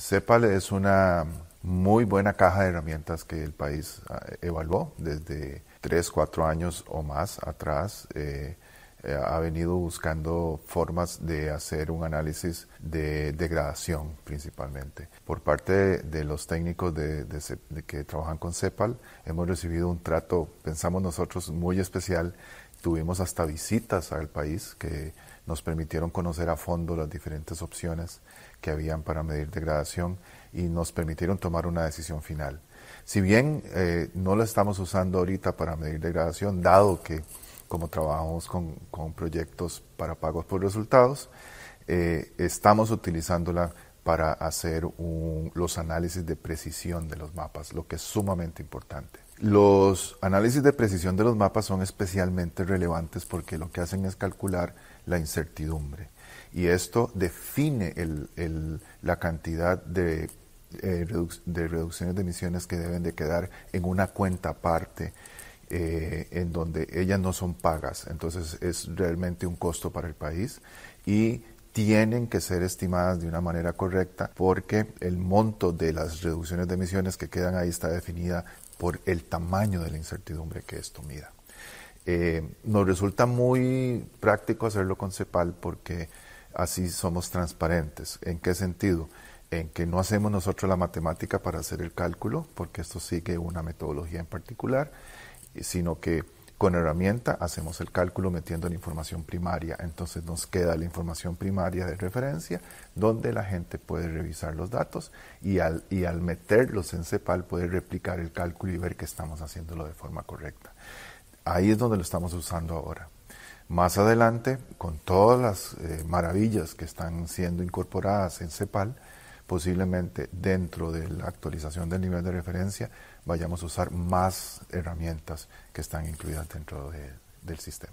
CEPAL es una muy buena caja de herramientas que el país ah, evaluó desde tres, cuatro años o más atrás. Eh, eh, ha venido buscando formas de hacer un análisis de degradación principalmente. Por parte de, los técnicos de, que trabajan con CEPAL, hemos recibido un trato, pensamos nosotros, muy especial Tuvimos hasta visitas al país que nos permitieron conocer a fondo las diferentes opciones que habían para medir degradación y nos permitieron tomar una decisión final. Si bien eh, no lo estamos usando ahorita para medir degradación, dado que como trabajamos con, con proyectos para pagos por resultados, eh, estamos utilizándola para hacer los análisis de precisión de los mapas, lo que es sumamente importante. Los análisis de precisión de los mapas son especialmente relevantes porque lo que hacen es calcular la incertidumbre y esto define la cantidad de, eh, de, reducciones de emisiones que deben de quedar en una cuenta aparte eh, en donde ellas no son pagas. Entonces es realmente un costo para el país y tienen que ser estimadas de una manera correcta porque el monto de las reducciones de emisiones que quedan ahí está definida por el tamaño de la incertidumbre que esto mida. Eh, nos resulta muy práctico hacerlo con CEPAL porque así somos transparentes. ¿En qué sentido? En que no hacemos nosotros la matemática para hacer el cálculo, porque esto sigue una metodología en particular, sino que con herramienta hacemos el cálculo metiendo la información primaria. Entonces nos queda la información primaria de referencia donde la gente puede revisar los datos y al, meterlos en CEPAL puede replicar el cálculo y ver que estamos haciéndolo de forma correcta. Ahí es donde lo estamos usando ahora. Más adelante, con todas las eh, maravillas que están siendo incorporadas en CEPAL, posiblemente dentro de la actualización del nivel de referencia vayamos a usar más herramientas que están incluidas dentro del sistema.